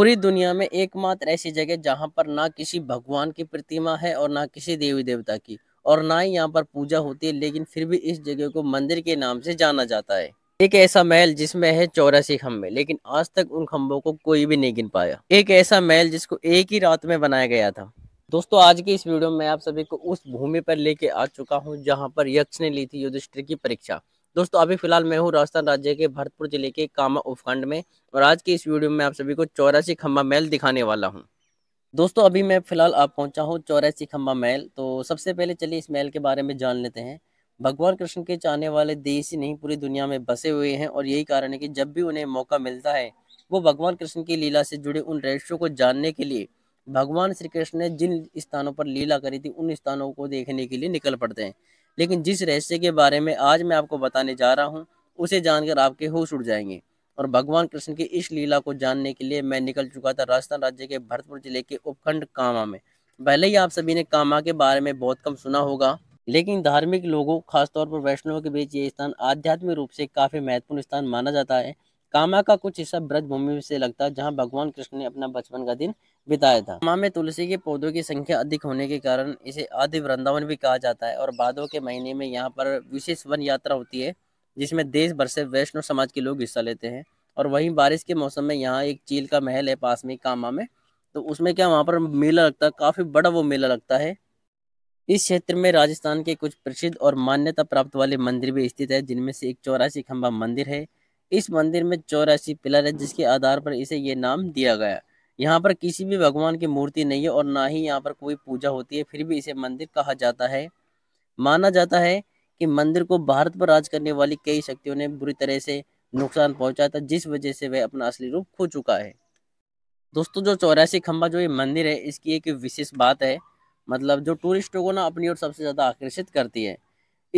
पूरी दुनिया में एकमात्र ऐसी जगह जहाँ पर ना किसी भगवान की प्रतिमा है और ना किसी देवी देवता की और ना ही यहाँ पर पूजा होती है लेकिन फिर भी इस जगह को मंदिर के नाम से जाना जाता है एक ऐसा महल जिसमें है चौरासी खम्भे लेकिन आज तक उन खम्भों को कोई भी नहीं गिन पाया एक ऐसा महल जिसको एक ही रात में बनाया गया था दोस्तों आज की इस वीडियो में आप सभी को उस भूमि पर लेके आ चुका हूँ जहाँ पर यक्ष ने ली थी युधिष्ठिर की परीक्षा दोस्तों अभी फिलहाल मैं हूँ राजस्थान राज्य के भरतपुर जिले के कामा उपखंड में और आज की इस वीडियो में आप सभी को चौरासी खम्बा महल दिखाने वाला हूँ दोस्तों अभी मैं फिलहाल आप पहुँचा हूँ चौरासी खम्बा महल तो सबसे पहले चलिए इस महल के बारे में जान लेते हैं भगवान कृष्ण के चाहने वाले देश ही नहीं पूरी दुनिया में बसे हुए हैं और यही कारण है कि जब भी उन्हें मौका मिलता है वो भगवान कृष्ण की लीला से जुड़े उन रहस्यों को जानने के लिए भगवान श्री कृष्ण ने जिन स्थानों पर लीला करी थी उन स्थानों को देखने के लिए निकल पड़ते हैं लेकिन जिस रहस्य के बारे में आज मैं आपको बताने जा रहा हूँ उसे जानकर आपके होश उड़ जाएंगे और भगवान कृष्ण की इस लीला को जानने के लिए मैं निकल चुका था राजस्थान राज्य के भरतपुर जिले के उपखंड कामा में पहले ही आप सभी ने कामा के बारे में बहुत कम सुना होगा लेकिन धार्मिक लोगों खासतौर पर वैष्णवों के बीच ये स्थान आध्यात्मिक रूप से काफ़ी महत्वपूर्ण स्थान माना जाता है कामा का कुछ हिस्सा ब्रज भूमि से लगता है जहाँ भगवान कृष्ण ने अपना बचपन का दिन बिताया था कामा में तुलसी के पौधों की संख्या अधिक होने के कारण इसे आदि वृंदावन भी कहा जाता है और बादों के महीने में यहाँ पर विशेष वन यात्रा होती है जिसमें देश भर से वैष्णव समाज के लोग हिस्सा लेते हैं और वहीं बारिश के मौसम में यहाँ एक चील का महल है पास में कामा में तो उसमें क्या वहाँ पर मेला लगता है काफ़ी बड़ा वो मेला लगता है इस क्षेत्र में राजस्थान के कुछ प्रसिद्ध और मान्यता प्राप्त वाले मंदिर भी स्थित है जिनमें से एक चौरासी खंबा मंदिर है इस मंदिर में चौरासी पिलर है जिसके आधार पर इसे ये नाम दिया गया यहाँ पर किसी भी भगवान की मूर्ति नहीं है और ना ही यहाँ पर कोई पूजा होती है फिर भी इसे मंदिर कहा जाता है माना जाता है कि मंदिर को भारत पर राज करने वाली कई शक्तियों ने बुरी तरह से नुकसान पहुंचाया था जिस वजह से वह अपना असली रूप खो चुका है दोस्तों जो चौरासी खंबा जो ये मंदिर है इसकी एक विशेष बात है मतलब जो टूरिस्टों को ना अपनी ओर सबसे ज़्यादा आकर्षित करती है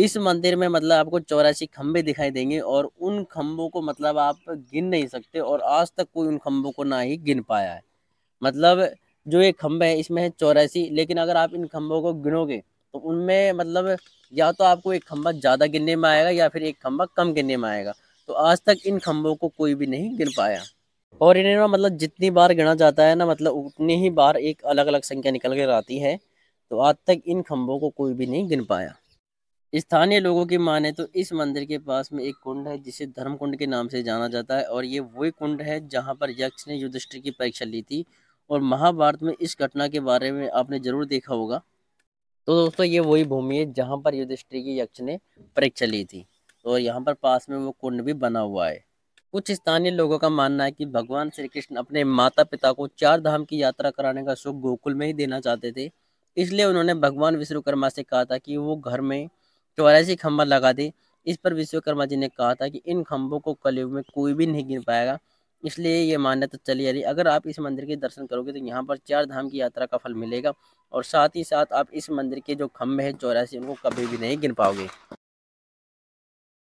इस मंदिर में मतलब आपको चौरासी खम्भे दिखाई देंगे और उन खम्भों को मतलब आप गिन नहीं सकते और आज तक कोई उन खम्भों को ना ही गिन पाया है मतलब जो ये खम्भे हैं इसमें है चौरासी लेकिन अगर आप इन खम्भों को गिनोगे तो उनमें मतलब या तो आपको एक खम्भा ज़्यादा गिनने में आएगा या फिर एक खम्भा कम गिनने में आएगा तो आज तक इन खम्भों को कोई भी नहीं गिन पाया और इन्हें ना मतलब जितनी बार गिना जाता है ना मतलब उतनी ही बार एक अलग अलग संख्या निकल कर आती है तो आज तक इन खम्भों को कोई भी नहीं गिन पाया स्थानीय लोगों की माने तो इस मंदिर के पास में एक कुंड है जिसे धर्म कुंड के नाम से जाना जाता है और ये वही कुंड है जहाँ पर यक्ष ने युधिष्ठिर की परीक्षा ली थी और महाभारत में इस घटना के बारे में आपने जरूर देखा होगा तो दोस्तों ये वही भूमि है जहाँ पर युधिष्ठिर की यक्ष ने परीक्षा ली थी और यहाँ पर पास में वो कुंड भी बना हुआ है कुछ स्थानीय लोगों का मानना है कि भगवान श्री कृष्ण अपने माता पिता को चार धाम की यात्रा कराने का सुख गोकुल में ही देना चाहते थे इसलिए उन्होंने भगवान विश्वकर्मा से कहा था कि वो घर में चौरासी तो खंभा लगा दी इस पर विश्वकर्मा जी ने कहा था कि इन खंभों को कलयुग में कोई भी नहीं गिन पाएगा इसलिए ये मान्यता तो चली आ रही अगर आप इस मंदिर के दर्शन करोगे तो यहाँ पर चार धाम की यात्रा का फल मिलेगा और साथ ही साथ आप इस मंदिर के जो खम्भे हैं चौरासी उनको कभी भी नहीं गिन पाओगे